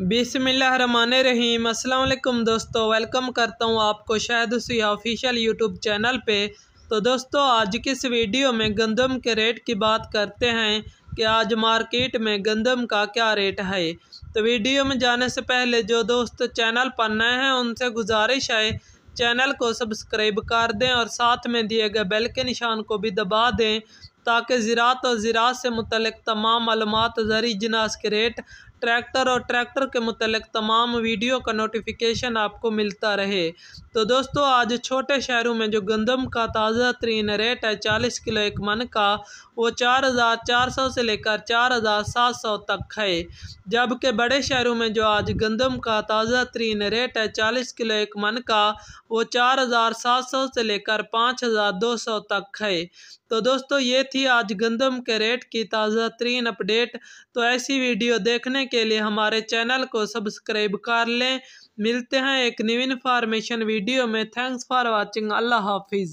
बिसमीम अल्लाम दोस्तों वेलकम करता हूँ आपको शायद उसी ऑफिशियल यूट्यूब चैनल पे तो दोस्तों आज की इस वीडियो में गंदम के रेट की बात करते हैं कि आज मार्केट में गंदम का क्या रेट है तो वीडियो में जाने से पहले जो दोस्त चैनल पर नए हैं उनसे गुजारिश है चैनल को सब्सक्राइब कर दें और साथ में दिए गए बेल के निशान को भी दबा दें ताकि ज़रात तो और ज़रात से मुतल तमाम मालूमत ज़रि जनास के रेट ट्रैक्टर और ट्रैक्टर के मुतलक तमाम वीडियो का नोटिफिकेशन आपको मिलता रहे तो दोस्तों आज छोटे शहरों में जो गंदम का ताज़ा तरीन रेट है चालीस किलो एक मन का वो चार हज़ार चार सौ से लेकर चार हज़ार सात सौ तक है जबकि बड़े शहरों में जो आज गंदम का ताज़ा तरीन रेट है चालीस किलो एक मन का वो चार हज़ार सात सौ से लेकर पाँच हज़ार दो सौ तक है तो दोस्तों ये थी आज गंदम के रेट की ताज़ा तरीन अपडेट तो ऐसी वीडियो देखने के लिए हमारे चैनल को सब्सक्राइब कर लें मिलते हैं एक न्यू इन्फॉर्मेशन वीडियो वीडियो में थैंक्स फॉर वॉचिंग अल्लाह हाफिज़